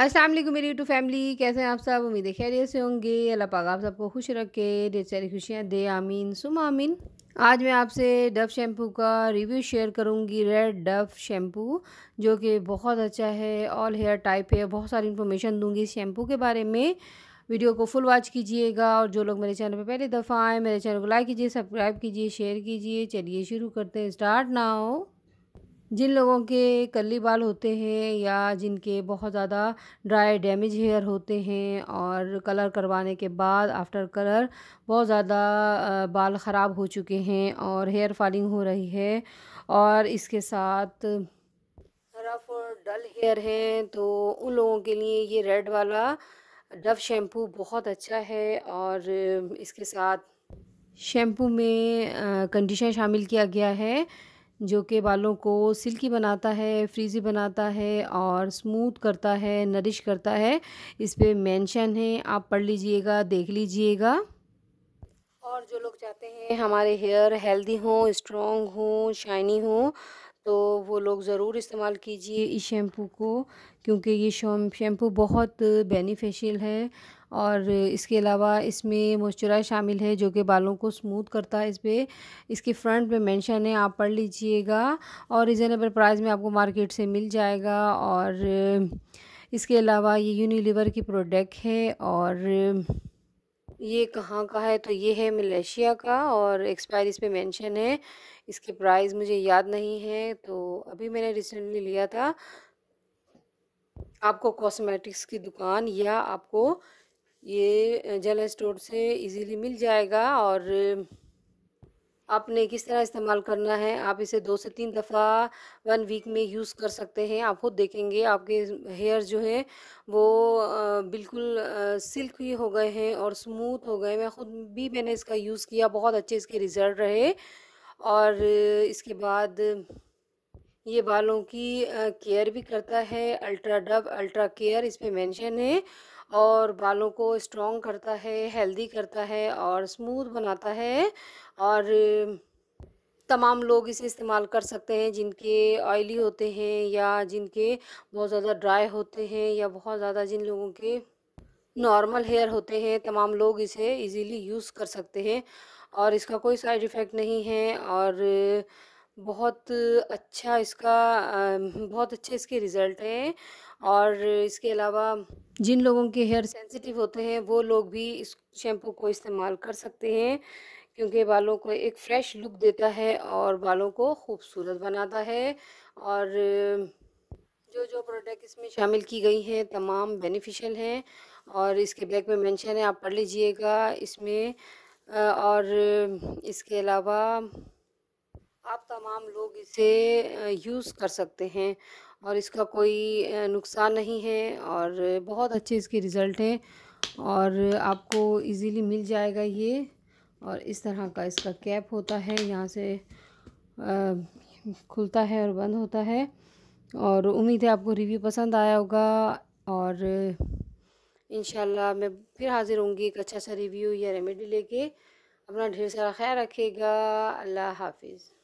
असलम मेरी YouTube family कैसे हैं आप सब उम्मीद है खैरियत से होंगे अल्लाह पाक आप सबको खुश रखे ढेर सारी खुशियाँ दे आमीन सुम आमीन आज मैं आपसे डव शैम्पू का रिव्यू शेयर करूंगी रेड डव शैम्पू जो कि बहुत अच्छा है ऑल हेयर टाइप है बहुत सारी इन्फॉर्मेशन दूंगी इस शैम्पू के बारे में वीडियो को फुल वॉच कीजिएगा और जो लोग मेरे चैनल पर पहली दफ़ा आएँ मेरे चैनल को लाइक कीजिए सब्सक्राइब कीजिए शेयर कीजिए चलिए शुरू करते हैं स्टार्ट ना हो जिन लोगों के कली बाल होते हैं या जिनके बहुत ज़्यादा ड्राई डैमेज हेयर होते हैं और कलर करवाने के बाद आफ्टर कलर बहुत ज़्यादा बाल ख़राब हो चुके हैं और हेयर फॉलिंग हो रही है और इसके साथ रफ और डल हेयर हैं तो उन लोगों के लिए ये रेड वाला डव शैम्पू बहुत अच्छा है और इसके साथ शैम्पू में कंडीशनर शामिल किया गया है जो कि बालों को सिल्की बनाता है फ्रीजी बनाता है और स्मूथ करता है नरिश करता है इस पर मैंशन है आप पढ़ लीजिएगा देख लीजिएगा और जो लोग चाहते हैं हमारे हेयर हेल्दी हों स्ट्रॉन्ग हों शाइनी हो तो वो लोग ज़रूर इस्तेमाल कीजिए इस शैम्पू को क्योंकि ये शैम्पू बहुत बेनिफिशियल है और इसके अलावा इसमें मॉइस्चराइज शामिल है जो कि बालों को स्मूथ करता है इस पर इसके फ्रंट पे मेंशन है आप पढ़ लीजिएगा और रिजनेबल प्राइस में आपको मार्केट से मिल जाएगा और इसके अलावा ये यूनिलीवर की प्रोडक्ट है और ये कहाँ का है तो ये है मलेशिया का और एक्सपायरी इस पर मेंशन है इसके प्राइस मुझे याद नहीं है तो अभी मैंने रिसेंटली लिया था आपको कॉस्मेटिक्स की दुकान या आपको ये जनरल स्टोर से इजीली मिल जाएगा और आपने किस तरह इस्तेमाल करना है आप इसे दो से तीन दफ़ा वन वीक में यूज़ कर सकते हैं आप खुद देखेंगे आपके हेयर जो है वो बिल्कुल सिल्क ही हो गए हैं और स्मूथ हो गए मैं ख़ुद भी मैंने इसका यूज़ किया बहुत अच्छे इसके रिज़ल्ट रहे और इसके बाद ये बालों की केयर भी करता है अल्ट्रा डब अल्ट्रा केयर इस पर मैंशन है और बालों को स्ट्रॉन्ग करता है हेल्दी करता है और स्मूथ बनाता है और तमाम लोग इसे इस्तेमाल कर सकते हैं जिनके ऑयली होते हैं या जिनके बहुत ज़्यादा ड्राई होते हैं या बहुत ज़्यादा जिन लोगों के नॉर्मल हेयर होते हैं तमाम लोग इसे इजीली यूज़ कर सकते हैं और इसका कोई साइड इफ़ेक्ट नहीं है और बहुत अच्छा इसका बहुत अच्छे इसके रिज़ल्ट हैं और इसके अलावा जिन लोगों के हेयर सेंसिटिव होते हैं वो लोग भी इस शैम्पू को इस्तेमाल कर सकते हैं क्योंकि बालों को एक फ्रेश लुक देता है और बालों को खूबसूरत बनाता है और जो जो प्रोडक्ट इसमें शामिल की गई हैं तमाम बेनिफिशियल हैं और इसके बैक में मेंशन है आप पढ़ लीजिएगा इसमें और इसके अलावा आप तमाम लोग इसे यूज़ कर सकते हैं और इसका कोई नुकसान नहीं है और बहुत अच्छे इसके रिज़ल्ट हैं और आपको इजीली मिल जाएगा ये और इस तरह का इसका कैप होता है यहाँ से खुलता है और बंद होता है और उम्मीद है आपको रिव्यू पसंद आया होगा और इन मैं फिर हाज़िर होंगी एक अच्छा सा रिव्यू या रेमेडी लेके अपना ढेर सारा ख्याल रखेगा अल्लाह हाफिज़